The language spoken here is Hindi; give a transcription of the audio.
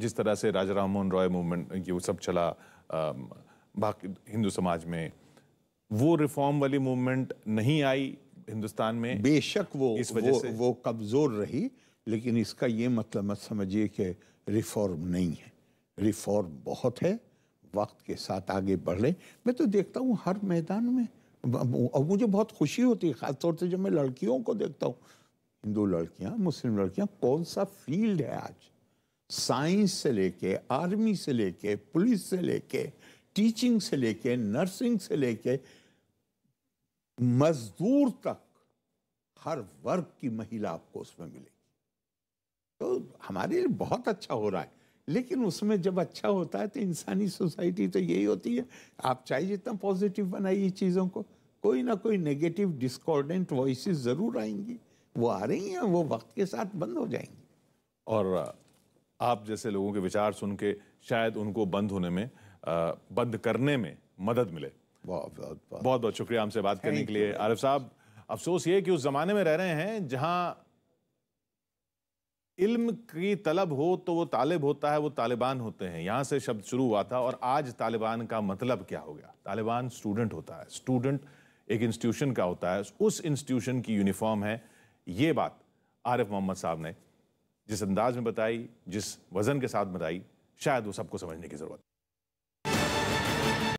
जिस तरह से राजा राम मोहन रॉय मूवमेंट ये सब चला बाकी हिंदू समाज में वो रिफॉर्म वाली मूवमेंट नहीं आई हिंदुस्तान में बेशक वो इस वजह से वो कमज़ोर रही लेकिन इसका ये मतलब मत समझिए कि रिफॉर्म नहीं है रिफॉर्म बहुत है वक्त के साथ आगे बढ़ रहे मैं तो देखता हूँ हर मैदान में और मुझे बहुत खुशी होती है ख़ासतौर से जब मैं लड़कियों को देखता हूँ हिंदू लड़कियाँ मुस्लिम लड़कियाँ कौन सा फील्ड है आज साइंस से लेके आर्मी से लेके पुलिस से लेके टीचिंग से लेके नर्सिंग से लेके मजदूर तक हर वर्ग की महिला आपको उसमें मिलेगी तो हमारे लिए बहुत अच्छा हो रहा है लेकिन उसमें जब अच्छा होता है तो इंसानी सोसाइटी तो यही होती है आप चाहे जितना पॉजिटिव बनाइए चीज़ों को कोई ना कोई नेगेटिव डिस्कॉर्डेंट वॉइस ज़रूर आएंगी वो आ रही हैं वो वक्त के साथ बंद हो जाएंगी और आप जैसे लोगों के विचार सुन के शायद उनको बंद होने में बंद करने में मदद मिले बहुत बहुत बहुत बहुत शुक्रिया हमसे बात करने के लिए आरिफ साहब अफसोस ये कि उस जमाने में रह रहे हैं जहां इल्म की तलब हो तो वो तालिब होता है वो तालिबान होते हैं यहाँ से शब्द शुरू हुआ था और आज तालिबान का मतलब क्या हो गया तालिबान स्टूडेंट होता है स्टूडेंट एक इंस्टीट्यूशन का होता है उस इंस्टीट्यूशन की यूनिफॉर्म है ये बात आरिफ मोहम्मद साहब ने जिस अंदाज में बताई जिस वज़न के साथ बताई शायद वो सबको समझने की ज़रूरत